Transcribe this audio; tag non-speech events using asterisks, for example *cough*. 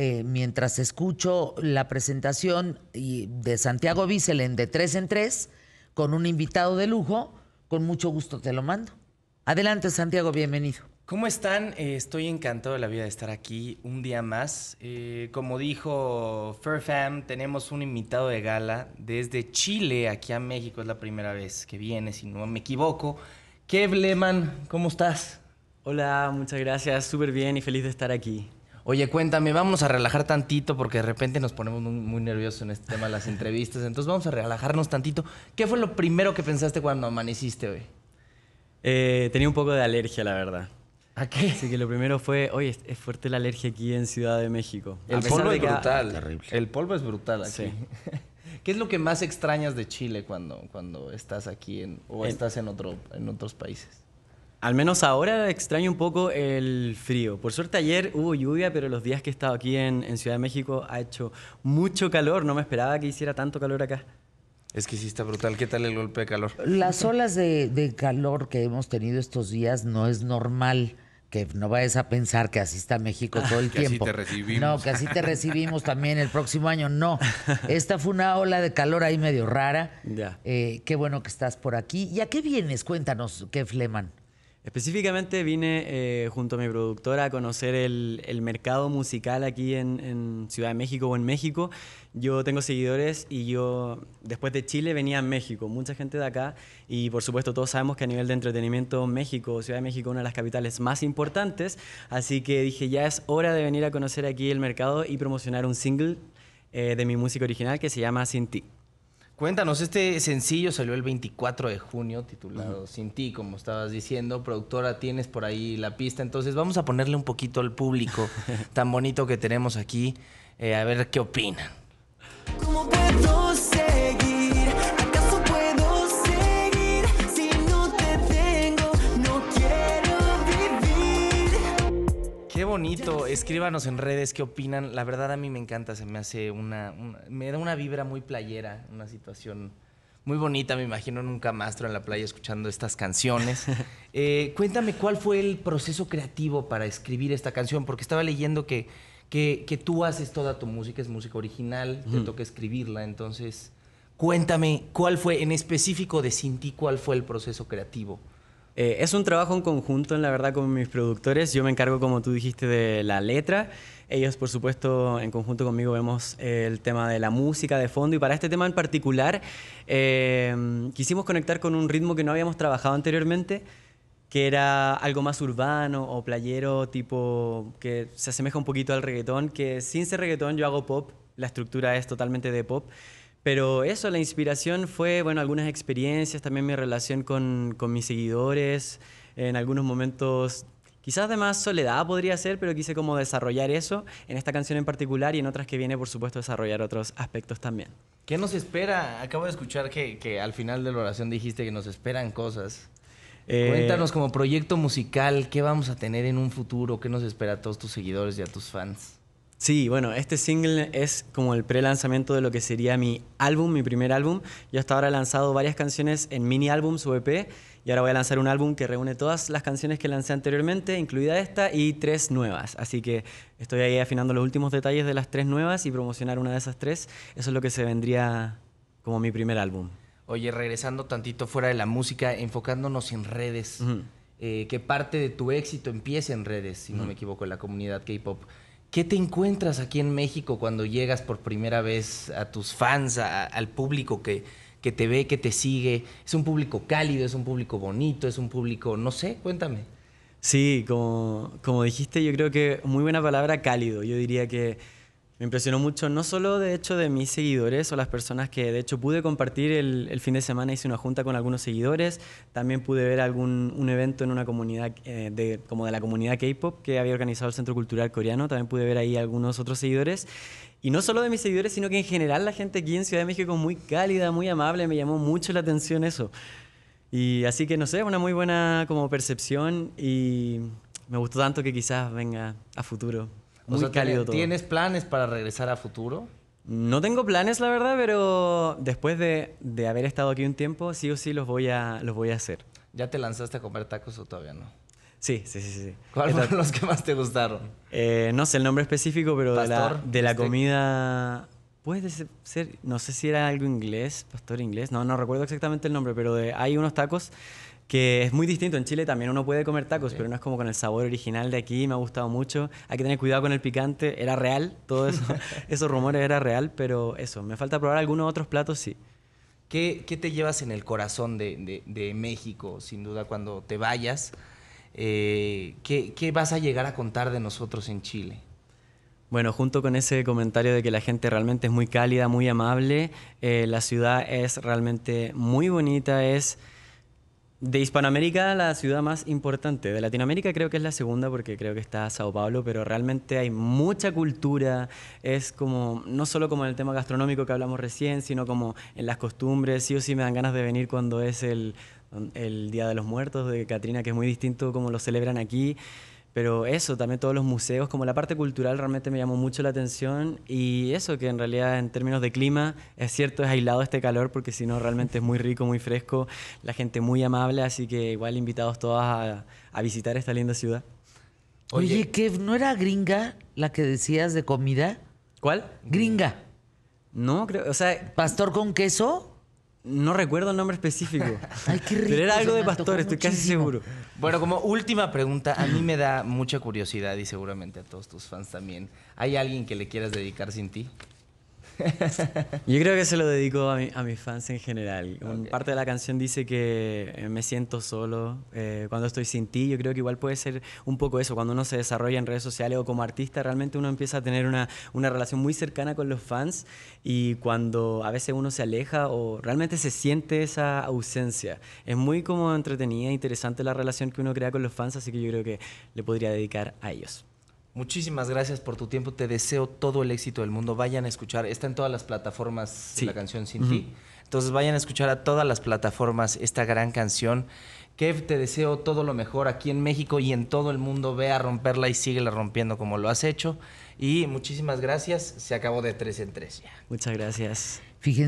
Eh, mientras escucho la presentación de Santiago en de tres en tres, con un invitado de lujo, con mucho gusto te lo mando. Adelante, Santiago, bienvenido. ¿Cómo están? Eh, estoy encantado de la vida de estar aquí un día más. Eh, como dijo Fairfam, tenemos un invitado de gala desde Chile aquí a México. Es la primera vez que viene, si no me equivoco. Kev Lehman, ¿cómo estás? Hola, muchas gracias. Súper bien y feliz de estar aquí. Oye, cuéntame, vamos a relajar tantito porque de repente nos ponemos muy, nerviosos en este tema de las entrevistas. Entonces vamos a relajarnos tantito. ¿Qué fue lo primero que pensaste cuando amaneciste hoy? Eh, tenía un poco de alergia, la verdad. ¿A qué? Así que lo primero fue, oye, es fuerte la alergia aquí en Ciudad de México. El polvo es ah, brutal. El polvo es brutal aquí. Sí. *laughs* ¿Qué es lo que más extrañas de Chile cuando, cuando estás aquí en, o estás en, otro, en otros países? Al menos ahora extraño un poco el frío. Por suerte ayer hubo lluvia, pero los días que he estado aquí en, Ciudad de México ha hecho mucho calor. No me esperaba que hiciera tanto calor acá. Es que sí está brutal. ¿Qué tal el golpe de calor? Las olas de, calor que hemos tenido estos días no es normal que no vayas a pensar que así está México todo el *laughs* que tiempo. Así te recibimos. No, que así te recibimos también el próximo año. No, *laughs* esta fue una ola de calor ahí medio rara. Ya. Eh, qué bueno que estás por aquí. ¿Y a qué vienes? Cuéntanos, qué fleman. Específicamente vine eh, junto a mi productora a conocer el, mercado musical aquí en, Ciudad de México o en México. Yo tengo seguidores y yo después de Chile venía a México, mucha gente de acá y por supuesto todos sabemos que a nivel de entretenimiento México, Ciudad de México, una de las capitales más importantes, así que dije ya es hora de venir a conocer aquí el mercado y promocionar un single eh, de mi música original que se llama Sin Ti. Cuéntanos, este sencillo salió el 24 de junio, titulado Sin ti, como estabas diciendo. Productora, tienes por ahí la pista. Entonces, vamos a ponerle un poquito al público *laughs* tan bonito que tenemos aquí, eh, a ver qué opinan. ¿Cómo bonito. Escríbanos en redes qué opinan. La verdad a mí me encanta, se me hace una, me da una vibra muy playera, una situación muy bonita, me imagino en un camastro en la playa escuchando estas canciones. *laughs* Eh, cuéntame cuál fue el proceso creativo para escribir esta canción, porque estaba leyendo que, que, tú haces toda tu música, es música original, te toca escribirla, entonces cuéntame cuál fue en específico de Sin cuál fue el proceso creativo eh, es un trabajo en conjunto, en la verdad, con mis productores. Yo me encargo, como tú dijiste, de la letra. Ellos, por supuesto, en conjunto conmigo vemos el tema de la música de fondo y para este tema en particular em, quisimos conectar con un ritmo que no habíamos trabajado anteriormente, que era algo más urbano o playero, tipo que se asemeja un poquito al reggaetón, que sin ser reggaetón yo hago pop, la estructura es totalmente de pop. Pero eso, la inspiración fue, bueno, algunas experiencias, también mi relación con, mis seguidores, en algunos momentos quizás de más soledad podría ser, pero quise como desarrollar eso en esta canción en particular y en otras que viene, por supuesto, desarrollar otros aspectos también. ¿Qué nos espera? Acabo de escuchar que, al final de la oración dijiste que nos esperan cosas. Eh, Cuéntanos como proyecto musical, ¿qué vamos a tener en un futuro? ¿Qué nos espera a todos tus seguidores y a tus fans? Sí, bueno, este single es como el pre-lanzamiento de lo que sería mi álbum, mi primer álbum. Yo hasta ahora he lanzado varias canciones en mini álbums o EP y ahora voy a lanzar un álbum que reúne todas las canciones que lancé anteriormente, incluida esta y tres nuevas. Así que estoy ahí afinando los últimos detalles de las tres nuevas y promocionar una de esas tres. Eso es lo que se vendría como mi primer álbum. Oye, regresando tantito fuera de la música, enfocándonos en redes. Eh, ¿Qué parte de tu éxito empieza en redes, si no me equivoco, en la comunidad K-pop. ¿Qué te encuentras aquí en México cuando llegas por primera vez a tus fans, al público que, que te ve, que te sigue? ¿Es un público cálido, es un público bonito, es un público, no sé, cuéntame? Sí, como, como dijiste, yo creo que muy buena palabra cálido. Yo diría que me impresionó mucho, no solo de hecho de mis seguidores o las personas que de hecho pude compartir el, fin de semana, hice una junta con algunos seguidores, también pude ver algún un evento en una comunidad eh, como de la comunidad K-Pop que había organizado el Centro Cultural Coreano, también pude ver ahí algunos otros seguidores. Y no solo de mis seguidores, sino que en general la gente aquí en Ciudad de México es muy cálida, muy amable, me llamó mucho la atención eso. Y así que no sé, una muy buena como percepción y me gustó tanto que quizás venga a futuro. Muy cálido todo. ¿Tienes planes para regresar a futuro? No tengo planes, la verdad, pero después de, de, haber estado aquí un tiempo, sí o sí los voy, a, los voy a hacer. ¿Ya te lanzaste a comer tacos o todavía no? Sí, sí, sí. sí. ¿Cuáles fueron los que más te gustaron? Eh, no sé el nombre específico, pero de la, de la comida... Puede ser, no sé si era algo inglés, pastor inglés, no, no recuerdo exactamente el nombre, pero hay unos tacos que es muy distinto. En Chile también uno puede comer tacos, pero no es como con el sabor original de aquí. Me ha gustado mucho. Hay que tener cuidado con el picante. Era real, todos eso, *laughs* esos rumores era real, pero eso. Me falta probar algunos otros platos, sí. ¿Qué, te llevas en el corazón de, México, sin duda, cuando te vayas? Eh, ¿qué, vas a llegar a contar de nosotros en Chile? Bueno, junto con ese comentario de que la gente realmente es muy cálida, muy amable, eh, la ciudad es realmente muy bonita, es de Hispanoamérica, la ciudad más importante. De Latinoamérica creo que es la segunda porque creo que está Sao Paulo, pero realmente hay mucha cultura. Es como, no solo como en el tema gastronómico que hablamos recién, sino como en las costumbres. Sí o sí me dan ganas de venir cuando es el, el Día de los Muertos de Catrina, que es muy distinto como lo celebran aquí. Pero eso, también todos los museos, como la parte cultural realmente me llamó mucho la atención y eso que en realidad en términos de clima es cierto, es aislado este calor porque si no realmente es muy rico, muy fresco, la gente muy amable, así que igual invitados todas a, visitar esta linda ciudad. Oye, Oye ¿no era gringa la que decías de comida? ¿Cuál? Gringa. No, creo, o sea... ¿Pastor con queso? No recuerdo el nombre específico. *laughs* pero era algo de pastor, estoy casi seguro. Bueno, como última pregunta, a mí me da mucha curiosidad y seguramente a todos tus fans también. ¿Hay alguien que le quieras dedicar sin ti? *laughs* Yo creo que se lo dedico a, mis fans en general. Parte de la canción dice que eh, me siento solo eh, cuando estoy sin ti. Yo creo que igual puede ser un poco eso. Cuando uno se desarrolla en redes sociales o como artista, realmente uno empieza a tener una, una relación muy cercana con los fans y cuando a veces uno se aleja o realmente se siente esa ausencia. Es muy como entretenida, e interesante la relación que uno crea con los fans, así que yo creo que le podría dedicar a ellos. Muchísimas gracias por tu tiempo. Te deseo todo el éxito del mundo. Vayan a escuchar. Está en todas las plataformas la canción Sin ti. Entonces vayan a escuchar a todas las plataformas esta gran canción. Kev, te deseo todo lo mejor aquí en México y en todo el mundo. Ve a romperla y síguela rompiendo como lo has hecho. Y muchísimas gracias. Se acabó de tres en tres ya. Muchas gracias. Fíjense.